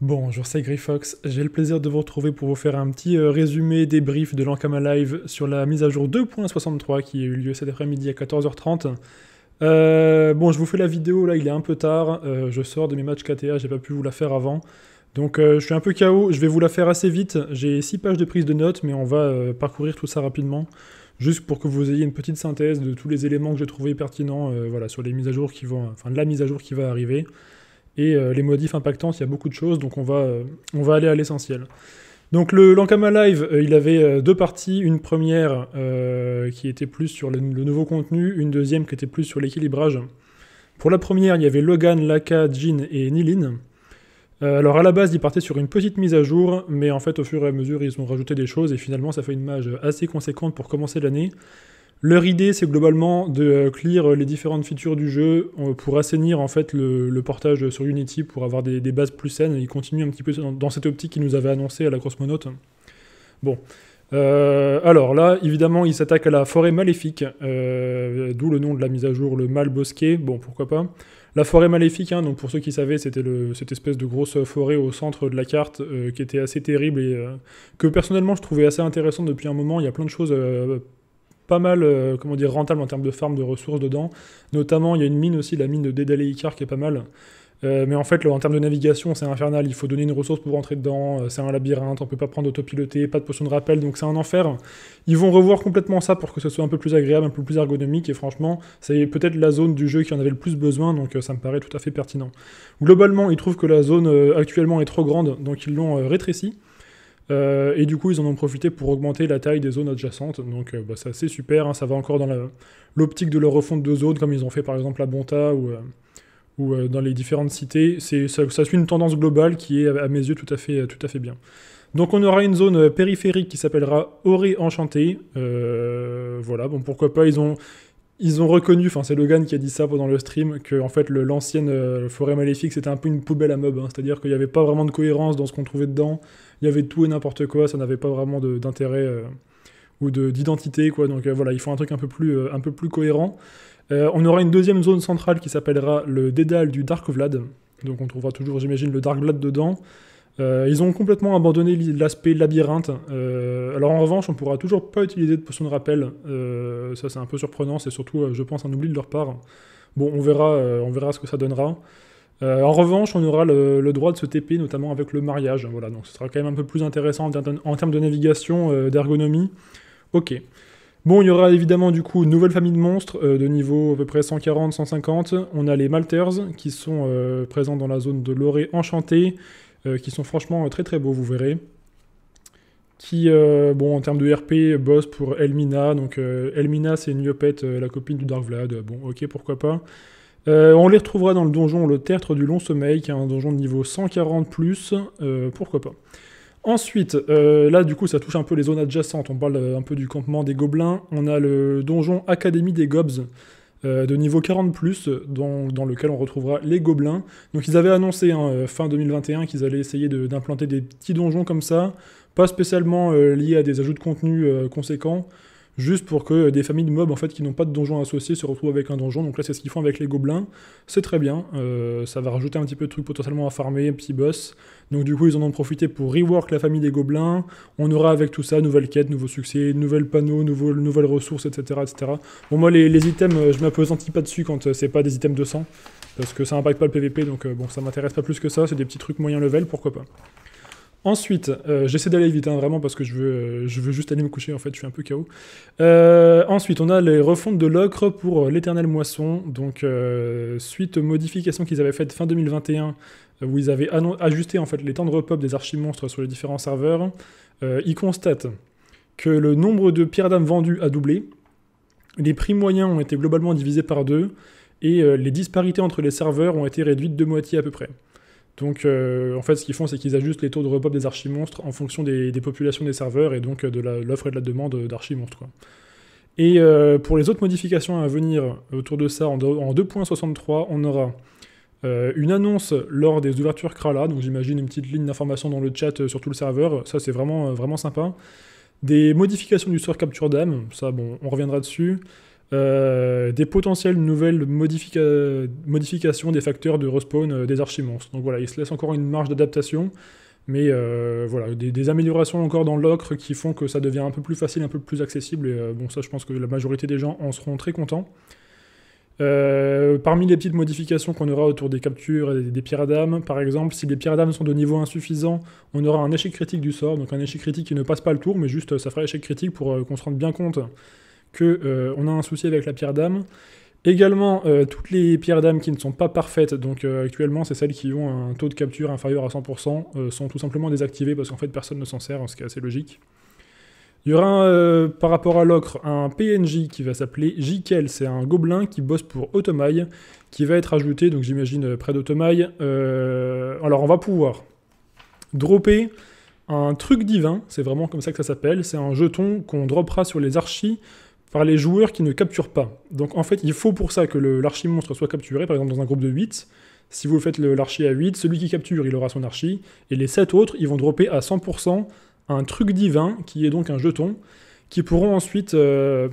Bonjour, c'est Grifox. J'ai le plaisir de vous retrouver pour vous faire un petit euh, résumé des briefs de l'Ankama Live sur la mise à jour 2.63 qui a eu lieu cet après-midi à 14h30. Euh, bon, je vous fais la vidéo là, il est un peu tard. Euh, je sors de mes matchs KTA, j'ai pas pu vous la faire avant. Donc je suis un peu KO, je vais vous la faire assez vite. J'ai 6 pages de prise de notes, mais on va parcourir tout ça rapidement. Juste pour que vous ayez une petite synthèse de tous les éléments que j'ai trouvé pertinents voilà, sur les mises à jour qui vont. Enfin, de la mise à jour qui va arriver. Et euh, les modifs impactants, il y a beaucoup de choses, donc on va, euh, on va aller à l'essentiel. Donc le Lankama Live, euh, il avait deux parties, une première qui était plus sur le, nouveau contenu, une deuxième qui était plus sur l'équilibrage. Pour la première, il y avait Logan, Laka, Jin et Nilin. alors à la base, ils partaient sur une petite mise à jour, mais en fait au fur et à mesure, ils ont rajouté des choses et finalement ça fait une mage assez conséquente pour commencer l'année. Leur idée, c'est globalement de euh, clear euh, les différentes features du jeu euh, pour assainir en fait le, portage sur Unity pour avoir des, bases plus saines. Ils continuent un petit peu dans, cette optique qu'ils nous avaient annoncée à la Cosmonaute. Bon. alors là, évidemment, ils s'attaquent à la forêt maléfique, d'où le nom de la mise à jour, le mal bosqué. Bon, pourquoi pas. La forêt maléfique, hein, donc pour ceux qui savaient, c'était cette espèce de grosse forêt au centre de la carte qui était assez terrible et que personnellement je trouvais assez intéressant depuis un moment. Il y a plein de choses pas mal euh, comment dire, rentable en termes de farm, de ressources dedans. Notamment, il y a une mine aussi, la mine de Dédale Icar qui est pas mal. Euh, mais en fait, en termes de navigation, c'est infernal. Il faut donner une ressource pour rentrer dedans. Euh, c'est un labyrinthe, on peut pas prendre d'autopiloté, pas de potion de rappel, donc c'est un enfer. Ils vont revoir complètement ça pour que ce soit un peu plus agréable, un peu plus ergonomique. Et franchement, c'est peut-être la zone du jeu qui en avait le plus besoin, donc ça me paraît tout à fait pertinent. Globalement, ils trouvent que la zone actuellement est trop grande, donc ils l'ont rétrécie. Euh, et du coup, ils en ont profité pour augmenter la taille des zones adjacentes. Donc, euh, bah, c'est assez super. Hein. ça va encore dans l'optique de leur refonte de zones, comme ils ont fait par exemple à Bonta ou, euh, dans les différentes cités. Ça, ça, suit une tendance globale qui est, à mes yeux, tout à fait, tout à fait bien. Donc, on aura une zone périphérique qui s'appellera Auré Enchanté. voilà, bon, pourquoi pas. Ils ont, ils ont reconnu, enfin c'est Logan qui a dit ça pendant le stream, que en fait l'ancienne euh, forêt maléfique c'était un peu une poubelle à meubles, hein. c'est-à-dire qu'il n'y avait pas vraiment de cohérence dans ce qu'on trouvait dedans, il y avait tout et n'importe quoi, ça n'avait pas vraiment d'intérêt euh, ou d'identité quoi, donc euh, voilà, ils font un truc un peu plus, un peu plus cohérent. on aura une deuxième zone centrale qui s'appellera le dédale du Dark Vlad, donc on trouvera toujours j'imagine le Dark Vlad dedans. Euh, ils ont complètement abandonné l'aspect labyrinthe. Euh, alors en revanche, on pourra toujours pas utiliser de potion de rappel. Euh, ça c'est un peu surprenant, c'est surtout, je pense, un oubli de leur part. Bon, on verra, on verra ce que ça donnera. en revanche, on aura le, droit de se TP, notamment avec le mariage. Voilà, donc ce sera quand même un peu plus intéressant en, termes de navigation, d'ergonomie. Ok. Bon, il y aura évidemment du coup une nouvelle famille de monstres de niveau à peu près 140-150. On a les Malters qui sont présents dans la zone de l'Orée enchantée euh, qui sont franchement euh, très très beaux, vous verrez. Qui, euh, bon, en termes de RP, boss pour Elmina. Donc Elmina, c'est Niopet, la copine du Dark Vlad. Bon, ok, pourquoi pas. on les retrouvera dans le donjon Le Tertre du Long Sommeil, qui est un donjon de niveau 140, pourquoi pas. Ensuite, là du coup ça touche un peu les zones adjacentes, on parle un peu du campement des gobelins, on a le donjon Académie des Gobs, euh, de niveau 40+, plus, dans, lequel on retrouvera les gobelins. Donc ils avaient annoncé en hein, euh, fin 2021 qu'ils allaient essayer d'implanter des petits donjons comme ça, pas spécialement euh, liés à des ajouts de contenu conséquents, juste pour que des familles de mobs en fait qui n'ont pas de donjon associé se retrouvent avec un donjon. Donc là c'est ce qu'ils font avec les gobelins, c'est très bien, euh, ça va rajouter un petit peu de trucs potentiellement à farmer, petit boss. Donc du coup ils en ont profité pour rework la famille des gobelins, on aura avec tout ça nouvelle quête, nouveaux succès, nouvelles panneaux, nouvelles ressources, etc. etc. Bon moi les, items euh, je m'appesantis pas dessus quand euh, c'est pas des items de sang, parce que ça impacte pas le PVP donc bon ça m'intéresse pas plus que ça, c'est des petits trucs moyen level, pourquoi pas. Ensuite, euh, j'essaie d'aller vite, hein, vraiment, parce que je veux, euh, je veux juste aller me coucher, en fait, je suis un peu KO. Euh, ensuite, on a les refontes de l'ocre pour l'éternelle moisson. Donc, suite aux modifications qu'ils avaient faites fin 2021, où ils avaient ajusté, en fait, les temps de repop des archi-monstres sur les différents serveurs, ils constatent que le nombre de pierres d'âme vendues a doublé, les prix moyens ont été globalement divisés par deux, et les disparités entre les serveurs ont été réduites de moitié à peu près. Donc euh, en fait, ce qu'ils font, c'est qu'ils ajustent les taux de repop des archimonstres monstres en fonction des, populations des serveurs et donc euh, de l'offre et de la demande d'archimonstres Et euh, pour les autres modifications à venir autour de ça, en, 2.63, on aura une annonce lors des ouvertures Krala, donc j'imagine une petite ligne d'information dans le chat sur tout le serveur, ça c'est vraiment, vraiment sympa. Des modifications du sort capture d'âme, ça bon, on reviendra dessus. Euh, des potentielles nouvelles modifications des facteurs de respawn euh, des archimonstres. Donc voilà, il se laisse encore une marge d'adaptation, mais euh, voilà, des, améliorations encore dans l'ocre qui font que ça devient un peu plus facile, un peu plus accessible, et bon ça je pense que la majorité des gens en seront très contents. parmi les petites modifications qu'on aura autour des captures et des, à par exemple, si les piradames sont de niveau insuffisant, on aura un échec critique du sort, donc un échec critique qui ne passe pas le tour, mais juste ça fera échec critique pour qu'on se rende bien compte qu'on euh, on a un souci avec la pierre d'âme. Également, euh, toutes les pierres d'âme qui ne sont pas parfaites, donc euh, actuellement, c'est celles qui ont un taux de capture inférieur à 100%, sont tout simplement désactivées parce qu'en fait, personne ne s'en sert, ce qui est assez logique. Il y aura, par rapport à l'ocre, un PNJ qui va s'appeler Jikel, c'est un gobelin qui bosse pour Automail, qui va être ajouté, donc j'imagine, près d'Otomai. alors, on va pouvoir dropper un truc divin, c'est vraiment comme ça que ça s'appelle, c'est un jeton qu'on droppera sur les archis par les joueurs qui ne capturent pas. Donc en fait, il faut pour ça que l'archi-monstre soit capturé, par exemple dans un groupe de 8. Si vous faites l'archi à 8, celui qui capture, il aura son archi, et les 7 autres, ils vont dropper à 100% un truc divin, qui est donc un jeton, qui pourront ensuite euh,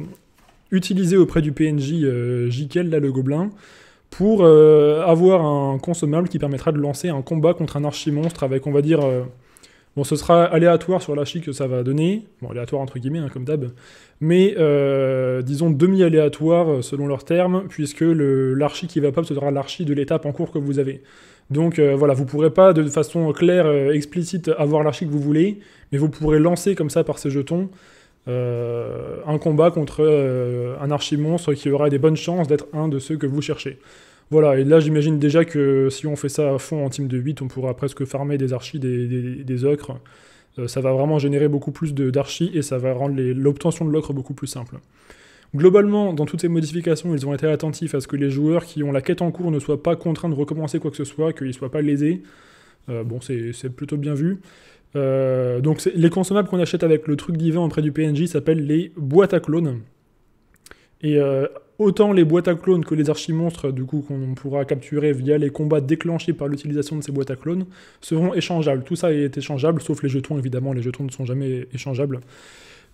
utiliser auprès du PNJ euh, là le gobelin, pour euh, avoir un consommable qui permettra de lancer un combat contre un archi-monstre avec, on va dire... Bon, ce sera aléatoire sur l'archi que ça va donner, bon, aléatoire entre guillemets, hein, comme d'hab, mais euh, disons demi-aléatoire euh, selon leurs termes, puisque l'archi qui va pop, ce sera l'archi de l'étape en cours que vous avez. Donc euh, voilà, vous pourrez pas de façon claire, explicite, avoir l'archi que vous voulez, mais vous pourrez lancer comme ça par ces jetons un combat contre un archi-monstre qui aura des bonnes chances d'être un de ceux que vous cherchez. Voilà, et là j'imagine déjà que si on fait ça à fond en team de 8, on pourra presque farmer des archis, des, des, ocres. Euh, ça va vraiment générer beaucoup plus d'archis et ça va rendre l'obtention de l'ocre beaucoup plus simple. Globalement, dans toutes ces modifications, ils ont été attentifs à ce que les joueurs qui ont la quête en cours ne soient pas contraints de recommencer quoi que ce soit, qu'ils ne soient pas lésés. Euh, bon, c'est plutôt bien vu. Euh, donc les consommables qu'on achète avec le truc divin auprès du PNJ s'appellent les boîtes à clones. Et euh, autant les boîtes à clones que les archimonstres, du coup, qu'on pourra capturer via les combats déclenchés par l'utilisation de ces boîtes à clones, seront échangeables. Tout ça est échangeable, sauf les jetons, évidemment. Les jetons ne sont jamais échangeables.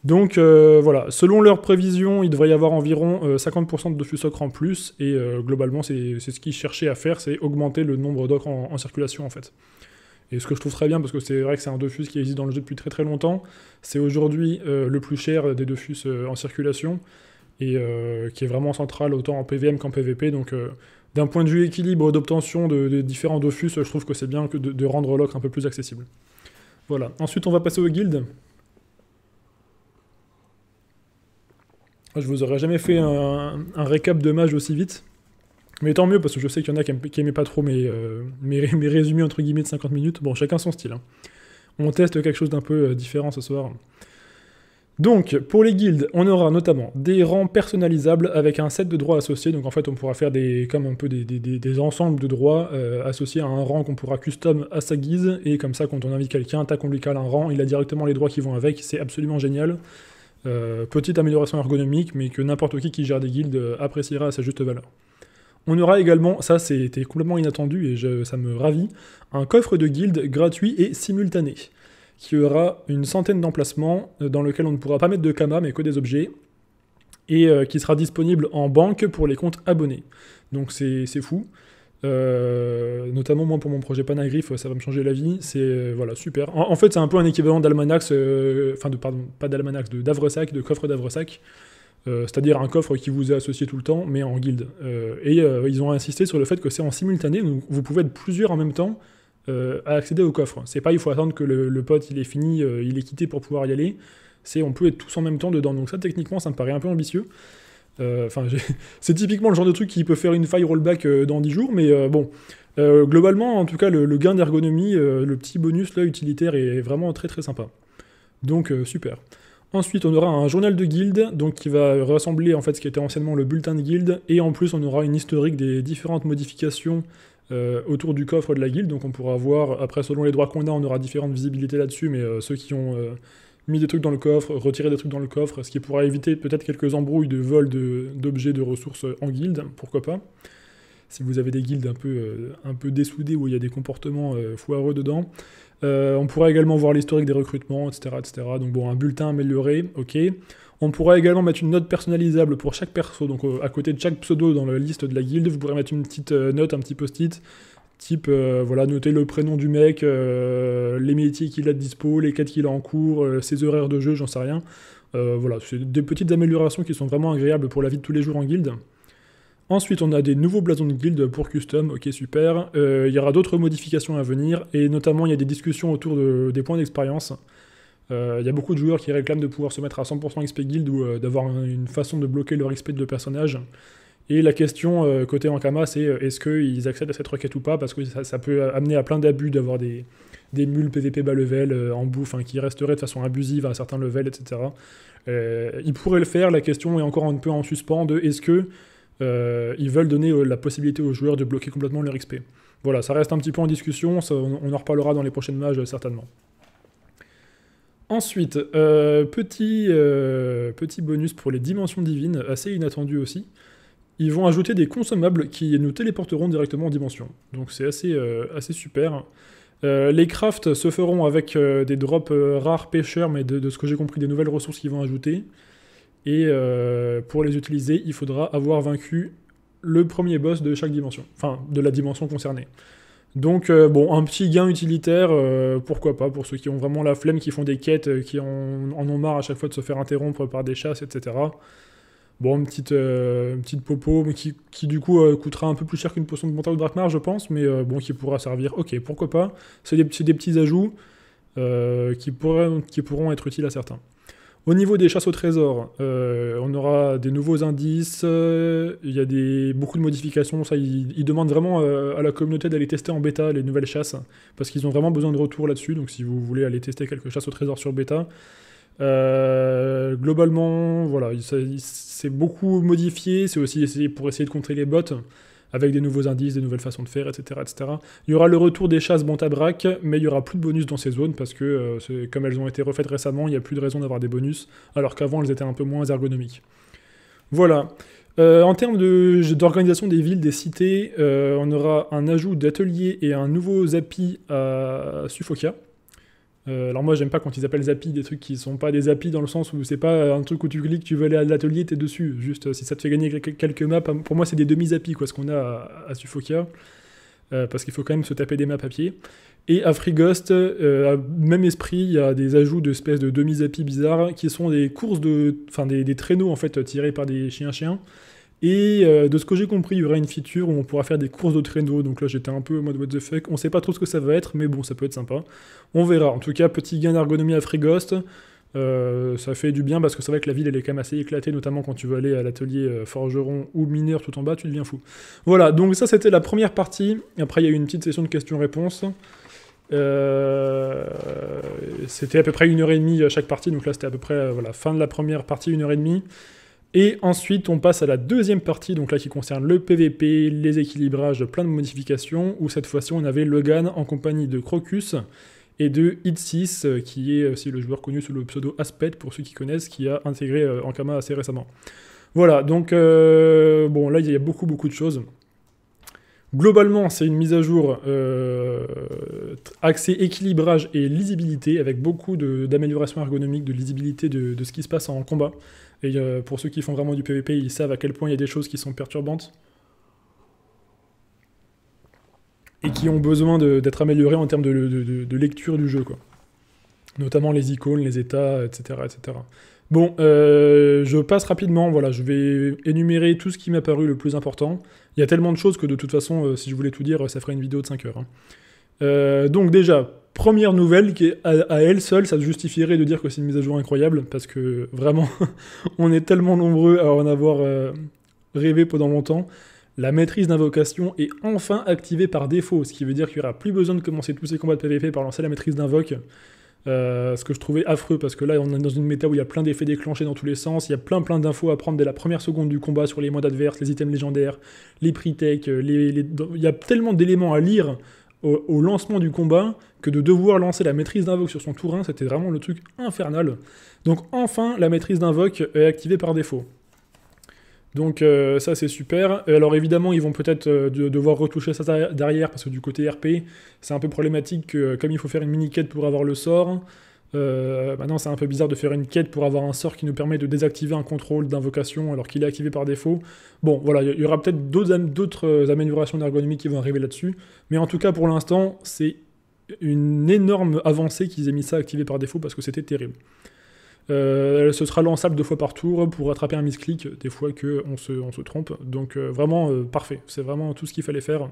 Donc euh, voilà, selon leurs prévisions, il devrait y avoir environ 50% euh, de Ocre en plus, et globalement, c'est ce qu'ils cherchaient à faire, c'est augmenter le nombre d'ocres en, circulation, en fait. Et ce que je trouve très bien, parce que c'est vrai que c'est un Dofus qui existe dans le jeu depuis très très longtemps, c'est aujourd'hui le plus cher des Dofus en circulation et euh, qui est vraiment central autant en PVM qu'en PVP. Donc euh, d'un point de vue équilibre d'obtention de, différents dofus, je trouve que c'est bien de, rendre l'ocre un peu plus accessible. Voilà. Ensuite, on va passer aux guildes. Je vous aurais jamais fait un, récap de mage aussi vite. Mais tant mieux, parce que je sais qu'il y en a qui, n'aimaient pas trop euh, mes, résumés entre guillemets de 50 minutes. Bon, chacun son style. Hein. On teste quelque chose d'un peu différent ce soir. Donc, pour les guildes, on aura notamment des rangs personnalisables avec un set de droits associés. Donc, en fait, on pourra faire des, comme un peu des, ensembles de droits euh, associés à un rang qu'on pourra custom à sa guise. Et comme ça, quand on invite quelqu'un, tac, on lui cale un rang, il a directement les droits qui vont avec. C'est absolument génial. Euh, petite amélioration ergonomique, mais que n'importe qui qui gère des guildes appréciera à sa juste valeur. On aura également, ça c'était complètement inattendu et ça me ravit, un coffre de guildes gratuit et simultané qui aura une centaine d'emplacements euh, dans lequel on ne pourra pas mettre de Kama mais que des objets et euh, qui sera disponible en banque pour les comptes abonnés. Donc c'est fou. Euh, notamment moi pour mon projet Panagriff, ça va me changer la vie. C'est voilà super. En, fait, c'est un peu un équivalent d'Almanax, enfin de pardon, pas d'Almanax, de d'Avresac, de coffre d'Avresac. C'est-à-dire un coffre qui vous est associé tout le temps, mais en guilde. et ils ont insisté sur le fait que c'est en simultané, donc vous pouvez être plusieurs en même temps euh, à accéder au coffre. C'est pas il faut attendre que le, pote il est fini, euh, il est quitté pour pouvoir y aller. C'est on peut être tous en même temps dedans. Donc ça techniquement ça me paraît un peu ambitieux. Euh, enfin c'est typiquement le genre de truc qui peut faire une faille rollback dans 10 jours, mais bon. globalement, en tout cas, le, gain d'ergonomie, le petit bonus là, utilitaire est vraiment très très sympa. Donc super. Ensuite, on aura un journal de guilde, donc qui va rassembler en fait ce qui était anciennement le bulletin de guilde, et en plus, on aura une historique des différentes modifications euh, autour du coffre de la guilde. Donc on pourra voir, après selon les droits qu'on a, on aura différentes visibilités là-dessus, mais euh, ceux qui ont euh, mis des trucs dans le coffre, retiré des trucs dans le coffre, ce qui pourra éviter peut-être quelques embrouilles de vol d'objets, de, ressources en guilde, pourquoi pas. Si vous avez des guildes un peu, un peu dessoudées où il y a des comportements foireux dedans. on pourra également voir l'historique des recrutements, etc., etc. Donc bon, un bulletin amélioré, ok. On pourra également mettre une note personnalisable pour chaque perso, donc euh, à côté de chaque pseudo dans la liste de la guilde, vous pourrez mettre une petite euh, note, un petit post-it, type euh, voilà noter le prénom du mec, les métiers qu'il a de dispo, les quêtes qu'il a en cours, ses horaires de jeu, j'en sais rien. voilà, c'est des petites améliorations qui sont vraiment agréables pour la vie de tous les jours en guilde. Ensuite, on a des nouveaux blasons de guilde pour custom, ok super. Il y aura d'autres modifications à venir, et notamment il y a des discussions autour des points d'expérience. Il euh, y a beaucoup de joueurs qui réclament de pouvoir se mettre à 100% XP guild ou euh, d'avoir une façon de bloquer leur XP de personnage. Et la question euh, côté Ankama, c'est est-ce qu'ils accèdent à cette requête ou pas Parce que ça, peut amener à plein d'abus d'avoir des, mules PVP bas level en bouffe hein, qui resteraient de façon abusive à certains levels, etc. ils pourraient le faire, la question est encore un peu en suspens de est-ce qu'ils veulent donner la possibilité aux joueurs de bloquer complètement leur XP. Voilà, ça reste un petit peu en discussion, on, on en reparlera dans les prochaines mages certainement. Ensuite, euh, petit, euh, petit bonus pour les dimensions divines, assez inattendu aussi. Ils vont ajouter des consommables qui nous téléporteront directement en dimension. Donc c'est assez, euh, assez super. les crafts se feront avec des drops rares pêcheurs, mais de, de ce que j'ai compris, des nouvelles ressources qu'ils vont ajouter. Et pour les utiliser, il faudra avoir vaincu le premier boss de chaque dimension, enfin de la dimension concernée. Donc, euh, bon, un petit gain utilitaire, euh, pourquoi pas, pour ceux qui ont vraiment la flemme, qui font des quêtes, euh, qui en, ont marre à chaque fois de se faire interrompre par des chasses, etc. Bon, une petite, popo, qui, qui du coup coûtera un peu plus cher qu'une potion de montagne de Drachmar, je pense, mais bon, qui pourra servir. Ok, pourquoi pas. C'est des, petits ajouts qui pourront être utiles à certains. Au niveau des chasses au trésor, euh, on aura des nouveaux indices, euh, il y a des, beaucoup de modifications. Ça, ils, demandent vraiment euh, à la communauté d'aller tester en bêta les nouvelles chasses, parce qu'ils ont vraiment besoin de retour là-dessus. Donc si vous voulez aller tester quelques chasses au trésor sur bêta, globalement, voilà, c'est beaucoup modifié. C'est aussi pour essayer de contrer les bots avec des nouveaux indices, des nouvelles façons de faire, etc. etc. Il y aura le retour des chasses Bontabrac, mais il y aura plus de bonus dans ces zones parce que, euh, comme elles ont été refaites récemment, il n'y a plus de raison d'avoir des bonus, alors qu'avant elles étaient un peu moins ergonomiques. Voilà. Euh, en termes d'organisation des villes, des cités, euh, on aura un ajout d'ateliers et un nouveau ZAPI à suffokia euh, alors moi j'aime pas quand ils appellent API des trucs qui sont pas des API dans le sens où c'est pas un truc où tu cliques, tu veux aller à l'atelier, t'es dessus. Juste euh, si ça te fait gagner quelques maps, hein, pour moi c'est des demi-API quoi ce qu'on a à, Suffokia. Euh, parce qu'il faut quand même se taper des maps à pied. Et à Free Ghost, même esprit, il y a des ajouts d'espèces de demi-API bizarres qui sont des courses de. Enfin des, des, traîneaux en fait tirés par des chiens-chiens. Et euh, de ce que j'ai compris, il y aura une feature où on pourra faire des courses de traîneau. Donc là, j'étais un peu en mode what the fuck. On sait pas trop ce que ça va être, mais bon, ça peut être sympa. On verra. En tout cas, petit gain d'ergonomie à Frigost. Euh, ça fait du bien parce que c'est vrai que la ville elle est quand même assez éclatée, notamment quand tu veux aller à l'atelier euh, forgeron ou mineur tout en bas, tu deviens fou. Voilà, donc ça c'était la première partie. Après, il y a eu une petite session de questions-réponses. c'était à peu près une heure et demie chaque partie, donc là c'était à peu près voilà, fin de la première partie, une heure et demie. Et ensuite, on passe à la deuxième partie, donc là qui concerne le PVP, les équilibrages, plein de modifications, où cette fois-ci on avait Logan en compagnie de Crocus et de hit euh, qui est aussi le joueur connu sous le pseudo Aspet, pour ceux qui connaissent, qui a intégré euh, Ankama assez récemment. Voilà, donc euh, bon, là il y a beaucoup beaucoup de choses. Globalement, c'est une mise à jour axée équilibrage et lisibilité, avec beaucoup d'améliorations ergonomiques, de lisibilité de, ce qui se passe en combat. Et euh, pour ceux qui font vraiment du PvP, ils savent à quel point il y a des choses qui sont perturbantes. Et qui ont besoin d'être améliorées en termes de, lecture du jeu, quoi. Notamment les icônes, les états, etc. etc. Bon, euh, je passe rapidement, voilà, je vais énumérer tout ce qui m'a paru le plus important. Il y a tellement de choses que de toute façon, euh, si je voulais tout dire, ça ferait une vidéo de 5 heures. Hein. donc déjà, première nouvelle qui à, elle seule, ça justifierait de dire que c'est une mise à jour incroyable parce que vraiment, on est tellement nombreux à en avoir euh, rêvé pendant longtemps. La maîtrise d'invocation est enfin activée par défaut, ce qui veut dire qu'il n'y aura plus besoin de commencer tous ces combats de PvP par lancer la maîtrise d'invoque. Euh, ce que je trouvais affreux parce que là on est dans une méta où il y a plein d'effets déclenchés dans tous les sens, il y a plein plein d'infos à prendre dès la première seconde du combat sur les modes adverses, les items légendaires, les prix tech, euh, il y a tellement d'éléments à lire au, lancement du combat que de devoir lancer la maîtrise d'invoque sur son tour 1, c'était vraiment le truc infernal. Donc enfin, la maîtrise d'invoque est activée par défaut. Donc euh, ça c'est super. Alors évidemment ils vont peut-être euh, devoir retoucher ça derrière parce que du côté RP c'est un peu problématique que, comme il faut faire une mini quête pour avoir le sort, euh, maintenant, c'est un peu bizarre de faire une quête pour avoir un sort qui nous permet de désactiver un contrôle d'invocation alors qu'il est activé par défaut. Bon, voilà, il y aura peut-être d'autres euh, améliorations d'ergonomie qui vont arriver là-dessus, mais en tout cas, pour l'instant, c'est une énorme avancée qu'ils aient mis ça activé par défaut parce que c'était terrible. ce euh, sera lançable deux fois par tour pour attraper un misclick des fois qu'on se, on se trompe. Donc vraiment parfait. C'est vraiment tout ce qu'il fallait faire.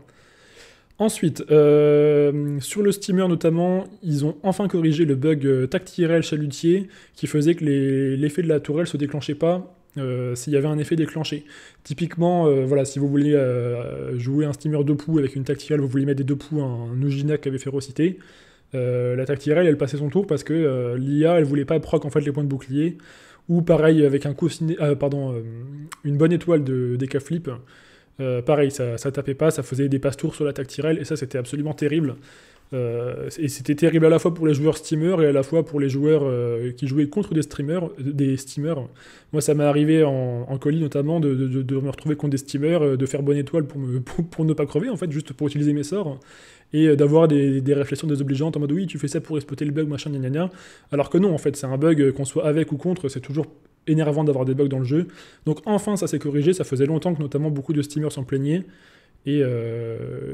Ensuite, euh, sur le steamer notamment, ils ont enfin corrigé le bug euh, tactirel chalutier qui faisait que l'effet de la tourelle ne se déclenchait pas euh, s'il y avait un effet déclenché. Typiquement, voilà, si vous voulez jouer un steamer deux poux avec une tactile, vous voulez mettre des deux poux, un, un avec qui avait férocité, la tactirel elle passait son tour parce que l'IA elle voulait pas proc en fait les points de bouclier. Ou pareil avec un pardon, une bonne étoile de, des flip euh, pareil, ça, tapait pas, ça faisait des passe-tours sur l'attaque Tyrell, et ça c'était absolument terrible. Euh, et c'était terrible à la fois pour les joueurs steamers, et à la fois pour les joueurs euh, qui jouaient contre des streamers, des steamers. Moi, ça m'est arrivé en, colis notamment de, me retrouver contre des steamers, de faire bonne étoile pour, me, pour, ne pas crever en fait, juste pour utiliser mes sorts et d'avoir des, réflexions désobligeantes en mode oui, tu fais ça pour exploiter le bug, machin, gna Alors que non, en fait, c'est un bug qu'on soit avec ou contre, c'est toujours énervant d'avoir des bugs dans le jeu. Donc enfin, ça s'est corrigé. Ça faisait longtemps que notamment beaucoup de steamers s'en plaignaient. Et euh,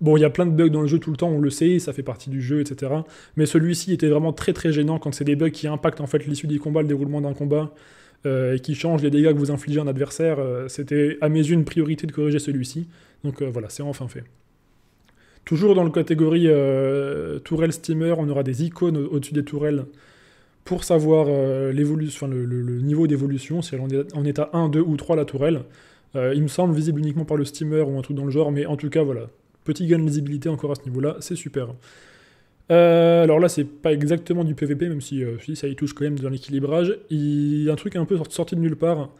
bon, il y a plein de bugs dans le jeu tout le temps, on le sait, ça fait partie du jeu, etc. Mais celui-ci était vraiment très très gênant quand c'est des bugs qui impactent en fait l'issue du combat, le déroulement d'un combat. Euh, et qui changent les dégâts que vous infligez à un adversaire, euh, c'était à mes yeux une priorité de corriger celui-ci. Donc voilà, c'est enfin fait. Toujours dans la catégorie tourelle steamer, on aura des icônes au-dessus des tourelles pour savoir euh, le, niveau d'évolution, si elle est en état 1, 2 ou 3 la tourelle. Euh, il me semble visible uniquement par le steamer ou un truc dans le genre, mais en tout cas, voilà. Petit gain de lisibilité encore à ce niveau-là, c'est super. Euh, alors là, c'est pas exactement du PVP, même si, si ça y touche quand même dans l'équilibrage. Il y a un truc un peu sorti de nulle part.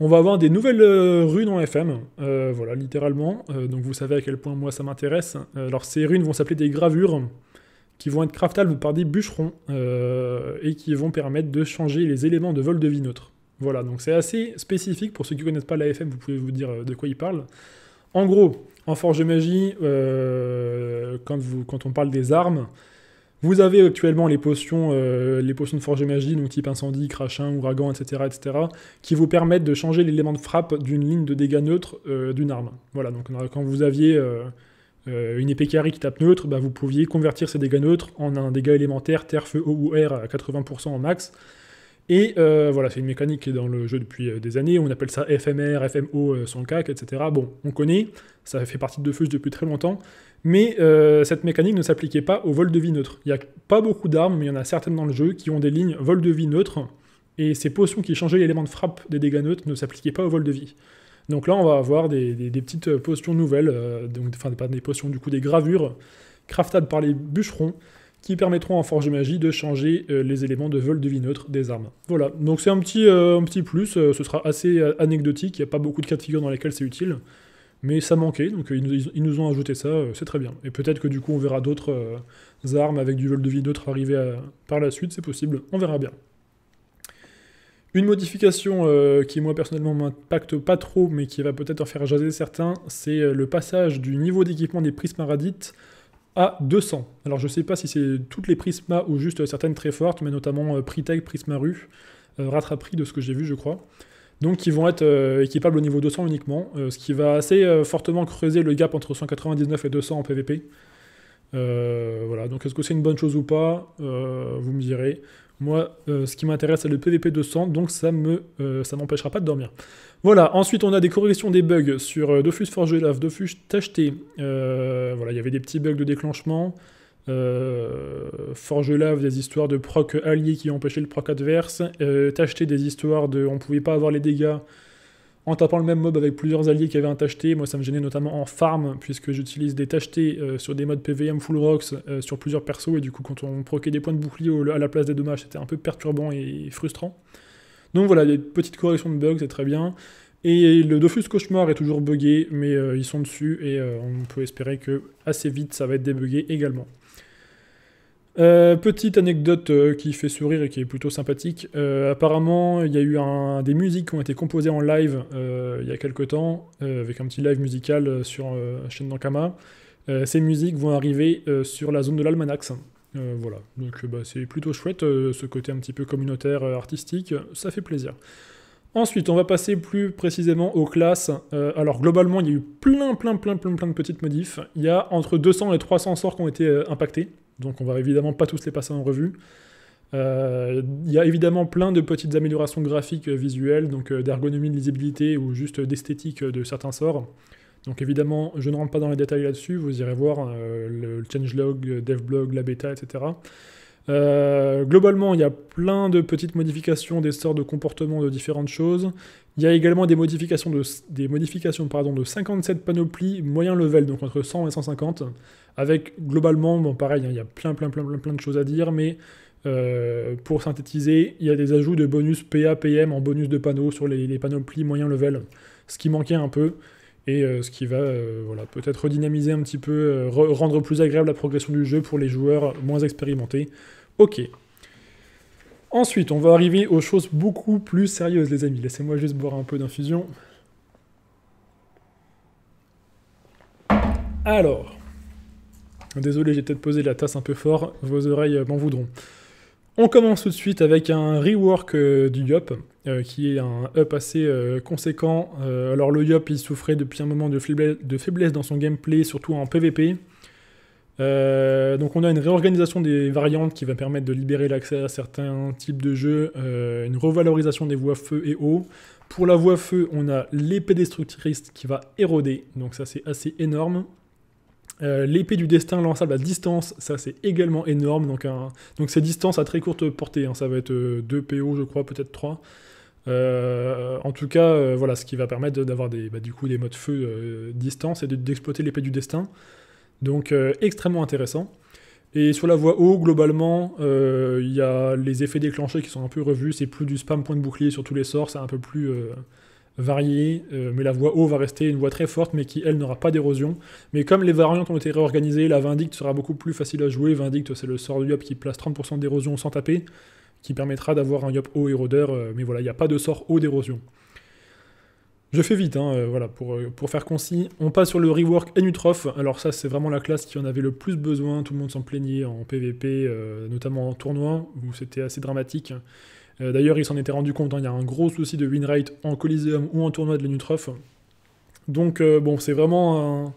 On va avoir des nouvelles runes en FM, voilà, littéralement. donc vous savez à quel point moi ça m'intéresse. alors ces runes vont s'appeler des gravures qui vont être craftables par des bûcherons euh, et qui vont permettre de changer les éléments de vol de vie neutre. Voilà, donc c'est assez spécifique. Pour ceux qui ne connaissent pas l'AFM, vous pouvez vous dire euh, de quoi il parle. En gros, en Forge Magie, euh, quand, on parle des armes, vous avez actuellement les potions, les potions de forge magie, donc type incendie, crachin, ouragan, etc., etc., qui vous permettent de changer l'élément de frappe d'une ligne de dégâts neutre d'une arme. Voilà, donc quand vous aviez, euh, une épée carry qui tape neutre, bah, vous pouviez convertir ces dégâts neutres en un dégât élémentaire, terre, feu, eau ou air à 80% en max. Et euh, voilà, c'est une mécanique qui est dans le jeu depuis euh, des années. On appelle ça FMR, FMO, son cac, etc. Bon, on connaît, ça fait partie de Fuse depuis très longtemps. Mais cette mécanique ne s'appliquait pas au vol de vie neutre. Il n'y a pas beaucoup d'armes, mais il y en a certaines dans le jeu qui ont des lignes vol de vie neutre. Et ces potions qui changeaient l'élément de frappe des dégâts neutres ne s'appliquaient pas au vol de vie. Donc là, on va avoir des, petites euh, potions nouvelles, euh, donc, enfin pas des potions, du coup des gravures craftables par les bûcherons qui permettront en forge magie de changer euh, les éléments de vol de vie neutre des armes. Voilà, donc c'est un, petit, un petit plus, ce sera assez anecdotique, il n'y a pas beaucoup de cas de figure dans lesquels c'est utile, mais ça manquait, donc ils nous, ont ajouté ça, c'est très bien. Et peut-être que du coup on verra d'autres armes avec du vol de vie neutre arriver par la suite, c'est possible, on verra bien. Une modification euh, qui, moi, personnellement, m'impacte pas trop, mais qui va peut-être en faire jaser certains, c'est euh, le passage du niveau d'équipement des prismes radites à 200. Alors, je sais pas si c'est toutes les prismas ou juste certaines très fortes, mais notamment euh, Prismaru, euh, Rattrapri, de ce que j'ai vu, je crois. Donc, qui vont être équipables au niveau 200 uniquement, ce qui va assez fortement creuser le gap entre 199 et 200 en PvP. voilà, donc est-ce que c'est une bonne chose ou pas Vous me direz. Moi, euh, ce qui m'intéresse, c'est le PVP 200, donc ça me, euh, ça m'empêchera pas de dormir. Voilà, ensuite on a des corrections des bugs sur euh, Dofus Forge lave Dofus Tacheté. voilà, il y avait des petits bugs de déclenchement. Forge lave des histoires de proc alliés qui empêchaient le proc adverse. Tacheté, des histoires de on ne pouvait pas avoir les dégâts en tapant le même mob avec plusieurs alliés qui avaient un tacheté. Moi, ça me gênait notamment en farm, puisque j'utilise des tachetés euh, sur des modes PVM full rocks euh, sur plusieurs persos, et du coup, quand on proquait des points de bouclier à la place des dommages, c'était un peu perturbant et frustrant. Donc voilà, des petites corrections de bugs, c'est très bien. Et le Dofus Cauchemar est toujours buggé, mais euh, ils sont dessus, et on peut espérer que assez vite, ça va être débugué également. Euh, petite anecdote euh, qui fait sourire et qui est plutôt sympathique. Euh, apparemment, il y a eu des musiques qui ont été composées en live il y a quelques temps, avec un petit live musical sur la chaîne d'Ankama. ces musiques vont arriver sur la zone de l'Almanax. voilà, donc bah, c'est plutôt chouette, ce côté un petit peu communautaire, artistique, ça fait plaisir. Ensuite, on va passer plus précisément aux classes. alors globalement, il y a eu plein, plein, plein, plein, plein de petites modifs. Il y a entre 200 et 300 sorts qui ont été impactés. Donc on va évidemment pas tous les passer en revue. Euh, il y a évidemment plein de petites améliorations graphiques euh, visuelles, donc euh, d'ergonomie, de lisibilité ou juste d'esthétique de certains sorts. Donc évidemment, je ne rentre pas dans les détails là-dessus, vous irez voir le changelog, devblog, la bêta, etc. Euh, globalement, il y a plein de petites modifications des sorts de comportements, de différentes choses. Il y a également des modifications de, des modifications, pardon, de 57 panoplies moyen level, donc entre 100 et 150, avec globalement, bon, pareil, hein, il y a plein, plein, plein, plein, de choses à dire, mais euh, pour synthétiser, il y a des ajouts de bonus PA, PM en bonus de panneaux sur les, les panoplies moyen level, ce qui manquait un peu et euh, ce qui va voilà, peut-être redynamiser un petit peu, rendre plus agréable la progression du jeu pour les joueurs moins expérimentés. Ok. Ensuite, on va arriver aux choses beaucoup plus sérieuses, les amis. Laissez-moi juste boire un peu d'infusion. Alors, désolé, j'ai peut-être posé la tasse un peu fort, vos oreilles euh, m'en voudront. On commence tout de suite avec un rework euh, du YOP, euh, qui est un up assez conséquent. alors le YOP, il souffrait depuis un moment de faiblesse dans son gameplay, surtout en PvP. Euh, donc on a une réorganisation des variantes qui va permettre de libérer l'accès à certains types de jeux, euh, une revalorisation des voies feu et eau. Pour la voie feu, on a l'épée destructrice qui va éroder, donc ça c'est assez énorme. Euh, l'épée du destin lançable à distance, ça c'est également énorme, donc, donc c'est distance à très courte portée, hein. ça va être 2 PO je crois, peut-être 3. en tout cas, voilà, ce qui va permettre d'avoir des, bah, du coup des modes feu distance et d'exploiter l'épée du destin. Donc euh, extrêmement intéressant. Et sur la voie haut, globalement, il euh, y a les effets déclenchés qui sont un peu revus. C'est plus du spam point de bouclier sur tous les sorts, c'est un peu plus euh, varié. mais la voie haut va rester une voie très forte, mais qui, elle, n'aura pas d'érosion. Mais comme les variantes ont été réorganisées, la Vindicte sera beaucoup plus facile à jouer. Vindicte, c'est le sort du Yop qui place 30% d'érosion sans taper, qui permettra d'avoir un Yop haut érodeur. mais voilà, il n'y a pas de sort haut d'érosion. Je fais vite, hein, euh, voilà, pour, euh, pour, faire concis. On passe sur le rework Enutrof. Alors ça, c'est vraiment la classe qui en avait le plus besoin. Tout le monde s'en plaignait en PvP, euh, notamment en tournoi, où c'était assez dramatique. D'ailleurs, il s'en était rendu compte. Hein. Il y a un gros souci de win en Coliseum ou en tournoi de l'Enutrof. Donc, bon, c'est vraiment...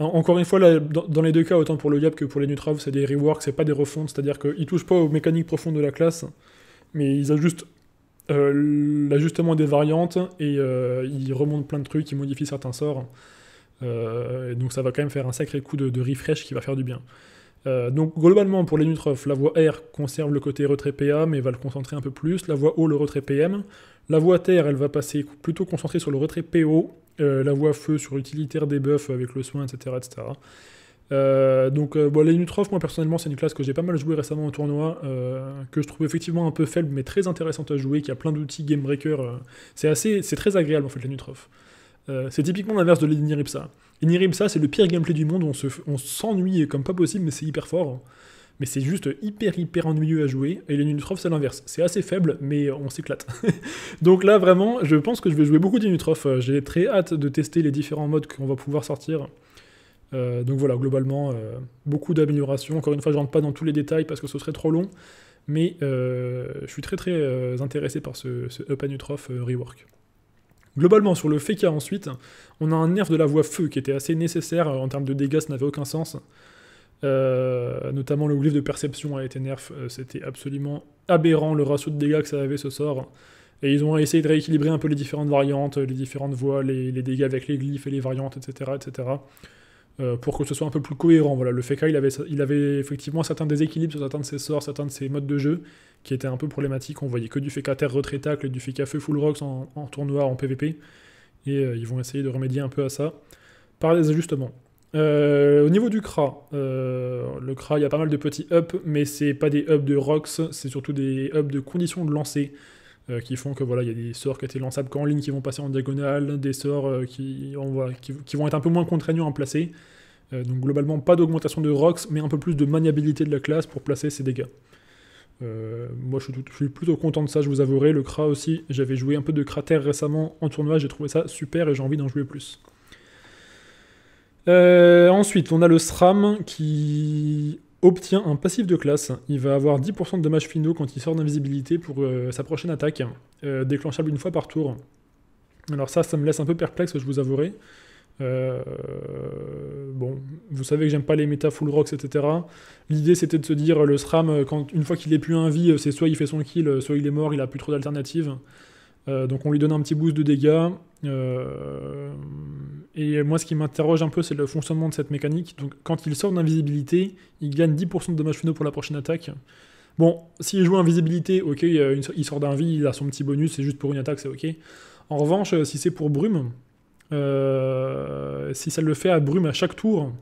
Encore une fois, dans les deux cas, autant pour le Yap que pour les c'est des reworks, c'est pas des refontes, c'est-à-dire qu'ils touchent pas aux mécaniques profondes de la classe, mais ils ajustent euh, l'ajustement des variantes et euh, il remonte plein de trucs, il modifie certains sorts. Euh, donc ça va quand même faire un sacré coup de, refresh qui va faire du bien. donc globalement pour les Nutrof, la voie R conserve le côté retrait PA mais va le concentrer un peu plus, la voie O le retrait PM, la voie Terre elle va passer plutôt concentrée sur le retrait PO, la voie Feu sur utilitaire des buffs avec le soin, etc. etc. Euh, donc euh, moi personnellement, c'est une classe que j'ai pas mal joué récemment en tournoi, euh, que je trouve effectivement un peu faible, mais très intéressante à jouer, qui a plein d'outils game breaker. Euh, c'est assez, c'est très agréable en fait les Nutrof. c'est typiquement l'inverse de l'Iniripsa. L'iniripsa, c'est le pire gameplay du monde, on, s'ennuie comme pas possible, mais c'est hyper fort. Mais c'est juste hyper hyper ennuyeux à jouer. Et les Nutrof, c'est l'inverse. C'est assez faible, mais on s'éclate. donc là, vraiment, je pense que je vais jouer beaucoup d'Inutrof. J'ai très hâte de tester les différents modes qu'on va pouvoir sortir. Euh, donc voilà, globalement, euh, beaucoup d'améliorations. Encore une fois, je ne rentre pas dans tous les détails parce que ce serait trop long, mais euh, je suis très très intéressé par ce, ce Up rework. Globalement, sur le Feka ensuite, on a un nerf de la voix feu qui était assez nécessaire en termes de dégâts, ça n'avait aucun sens. notamment le glyphe de perception a été nerf, c'était absolument aberrant le ratio de dégâts que ça avait ce sort. Et ils ont essayé de rééquilibrer un peu les différentes variantes, les différentes voies, les, les dégâts avec les glyphes et les variantes, etc. etc. Euh, pour que ce soit un peu plus cohérent. Voilà, le FK, il avait, effectivement certains déséquilibres sur certains de ses sorts, certains de ses modes de jeu, qui étaient un peu problématiques. On voyait que du FK terre retraitacle et du FK feu full rocks en, tournoi, en PvP. Et euh, ils vont essayer de remédier un peu à ça par des ajustements. Euh, au niveau du CRA, le CRA, il y a pas mal de petits ups, mais c'est pas des ups de rocks, c'est surtout des ups de conditions de lancer. Euh, qui font que voilà, il y a des sorts qui étaient lançables qu'en ligne qui vont passer en diagonale, des sorts euh, qui, voit, qui, vont être un peu moins contraignants à placer. Euh, donc globalement, pas d'augmentation de rocks, mais un peu plus de maniabilité de la classe pour placer ses dégâts. moi, je suis, je suis, plutôt content de ça, je vous avouerai. Le Kra aussi, j'avais joué un peu de cratère récemment en tournoi, j'ai trouvé ça super et j'ai envie d'en jouer plus. ensuite, on a le SRAM qui obtient un passif de classe. Il va avoir 10% de dommages finaux quand il sort d'invisibilité pour euh, sa prochaine attaque, euh, déclenchable une fois par tour. Alors ça, ça me laisse un peu perplexe, je vous avouerai. Euh, bon, vous savez que j'aime pas les méta full rocks, etc. L'idée c'était de se dire le SRAM, quand, une fois qu'il est plus un vie, c'est soit il fait son kill, soit il est mort, il a plus trop d'alternatives. Euh, donc on lui donne un petit boost de dégâts. Euh, et moi, ce qui m'interroge un peu, c'est le fonctionnement de cette mécanique. Donc quand il sort d'invisibilité, il gagne 10% de dommages finaux pour la prochaine attaque. Bon, s'il joue invisibilité, ok, il sort d'un vie, il a son petit bonus, c'est juste pour une attaque, c'est ok. En revanche, euh, si c'est pour brume, si ça le fait à brume à chaque tour,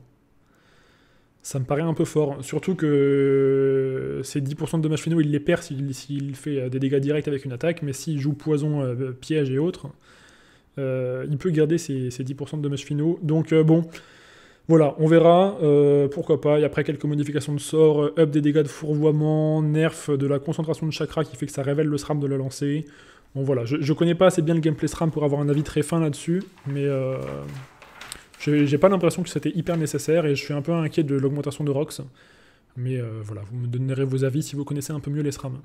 ça me paraît un peu fort. Surtout que ces 10% de dommages finaux, il les perd s'il fait euh, des dégâts directs avec une attaque, mais s'il joue poison, euh, piège et autres, euh, il peut garder ses, 10% de dommages finaux. Donc bon, voilà, on verra, pourquoi pas. Et après quelques modifications de sort, up des dégâts de fourvoiement, nerf de la concentration de chakra qui fait que ça révèle le SRAM de la lancer. Bon voilà, je, je connais pas assez bien le gameplay SRAM pour avoir un avis très fin là-dessus, mais... J'ai pas l'impression que c'était hyper nécessaire et je suis un peu inquiet de l'augmentation de ROX. Mais euh, voilà, vous me donnerez vos avis si vous connaissez un peu mieux les SRAM.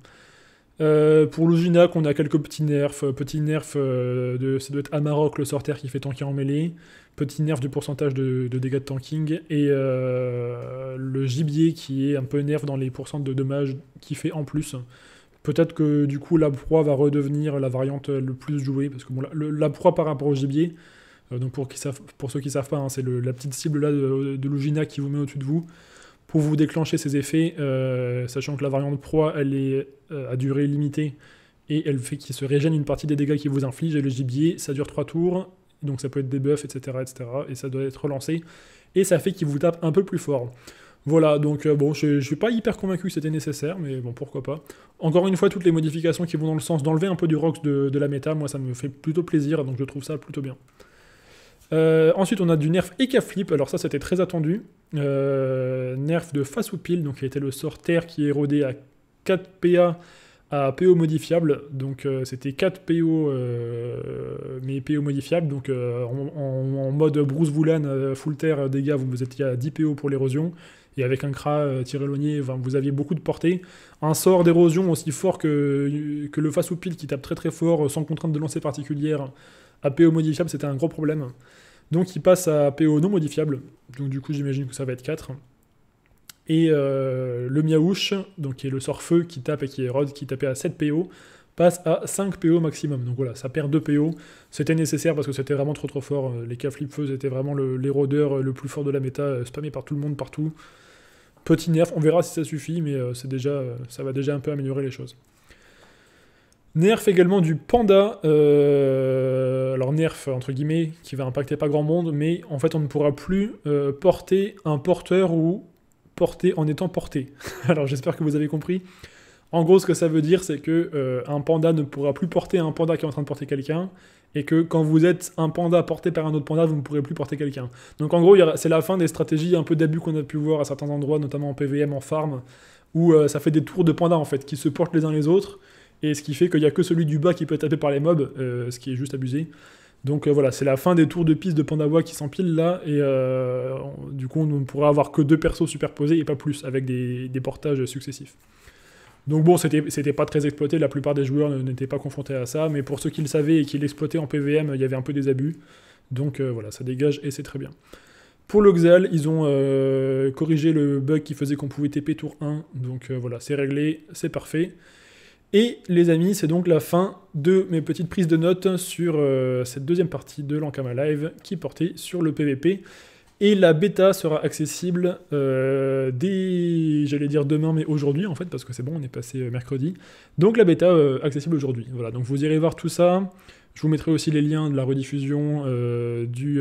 Euh, pour l'Uginac, on a quelques petits nerfs. Euh, Petit nerf, de, ça doit être Amarok, le sorteur qui fait tanker en mêlée. Petit nerf du pourcentage de, dégâts de tanking. Et le gibier qui est un peu nerf dans les pourcents de dommages qu'il fait en plus. Peut-être que du coup, la proie va redevenir la variante le plus jouée. Parce que bon, la, la proie par rapport au gibier, euh, donc pour, ceux qui ne savent pas, hein, c'est la petite cible là de, de Lugina qui vous met au-dessus de vous pour vous déclencher ses effets, euh, sachant que la variante proie, elle est euh, à durée limitée et elle fait qu'il se régène une partie des dégâts qu'il vous inflige. Et le gibier, ça dure 3 tours, donc ça peut être des buffs, etc., etc. Et ça doit être relancé. Et ça fait qu'il vous tape un peu plus fort. Voilà, donc bon, je ne suis pas hyper convaincu que c'était nécessaire, mais bon, pourquoi pas. Encore une fois, toutes les modifications qui vont dans le sens d'enlever un peu du rox de la méta, moi ça me fait plutôt plaisir, donc je trouve ça plutôt bien. Euh, ensuite, on a du nerf Ekaflip. Alors ça, c'était très attendu. Euh, nerf de face ou pile, donc il était le sort terre qui érodait à 4 PA à PO modifiable. Donc euh, c'était 4 PO, mais PO modifiable. Donc en, mode Bruce Woolen, full terre, dégâts, vous, étiez à 10 PO pour l'érosion. Et avec un Kra tiré l'aunier, vous aviez beaucoup de portée. Un sort d'érosion aussi fort que, que le face ou qui tape très très fort, sans contrainte de lancer particulière. APO modifiable, c'était un gros problème. Donc il passe à PO non modifiable. Donc du coup, j'imagine que ça va être 4. Et euh, le Miaouche, donc qui est le sort feu qui tape et qui érode, qui tapait à 7 PO, passe à 5 PO maximum. Donc voilà, ça perd 2 PO. C'était nécessaire parce que c'était vraiment trop trop fort. Les cas flip feu, c'était vraiment l'érodeur le, plus fort de la méta, euh, spammé par tout le monde partout. Petit nerf, on verra si ça suffit, mais euh, déjà, ça va déjà un peu améliorer les choses. Nerf également du Panda, euh, alors Nerf entre guillemets, qui va impacter pas grand monde, mais en fait on ne pourra plus euh, porter un porteur ou porter en étant porté. alors j'espère que vous avez compris. En gros, ce que ça veut dire, c'est que euh, un panda ne pourra plus porter un panda qui est en train de porter quelqu'un, et que quand vous êtes un panda porté par un autre panda, vous ne pourrez plus porter quelqu'un. Donc en gros, c'est la fin des stratégies un peu d'abus qu'on a pu voir à certains endroits, notamment en PVM, en farm, où ça fait des tours de panda en fait, qui se portent les uns les autres, et ce qui fait qu'il n'y a que celui du bas qui peut être tapé par les mobs, euh, ce qui est juste abusé. Donc euh, voilà, c'est la fin des tours de piste de Pandawa qui s'empile là, et euh, du coup on ne pourra avoir que deux persos superposés et pas plus, avec des, portages successifs. Donc bon, c'était pas très exploité, la plupart des joueurs n'étaient pas confrontés à ça, mais pour ceux qui le savaient et qui l'exploitaient en PVM, il y avait un peu des abus. Donc voilà, ça dégage et c'est très bien. Pour le ils ont corrigé le bug qui faisait qu'on pouvait TP tour 1, donc voilà, c'est réglé, c'est parfait. Et les amis, c'est donc la fin de mes petites prises de notes sur euh, cette deuxième partie de l'Ankama Live qui portait sur le PVP. Et la bêta sera accessible euh, dès, j'allais dire demain, mais aujourd'hui en fait, parce que c'est bon, on est passé euh, mercredi. Donc la bêta accessible aujourd'hui. Voilà, donc vous irez voir tout ça. Je vous mettrai aussi les liens de la rediffusion du du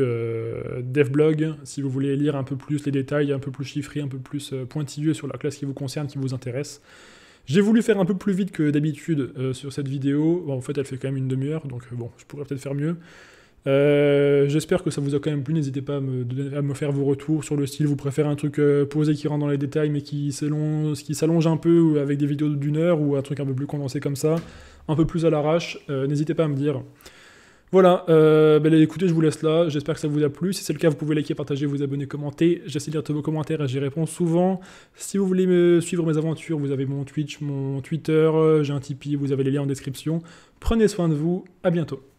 DevBlog, si vous voulez lire un peu plus les détails, un peu plus chiffrés, un peu plus pointilleux sur la classe qui vous concerne, qui vous intéresse. J'ai voulu faire un peu plus vite que d'habitude euh, sur cette vidéo. en fait, elle fait quand même une demi-heure, donc euh, bon, je pourrais peut-être faire mieux. Euh, j'espère que ça vous a quand même plu. N'hésitez pas à me, faire vos retours sur le style. Vous préférez un truc posé qui rentre dans les détails mais qui s'allonge un peu avec des vidéos d'une heure ou un truc un peu plus condensé comme ça, un peu plus à l'arrache. N'hésitez pas à me dire. Voilà, euh, ben écoutez, je vous laisse là. J'espère que ça vous a plu. Si c'est le cas, vous pouvez liker, partager, vous abonner, commenter. J'essaie de lire tous vos commentaires et j'y réponds souvent. Si vous voulez me suivre mes aventures, vous avez mon Twitch, mon Twitter, euh, j'ai un Tipeee, vous avez les liens en description. Prenez soin de vous. À bientôt.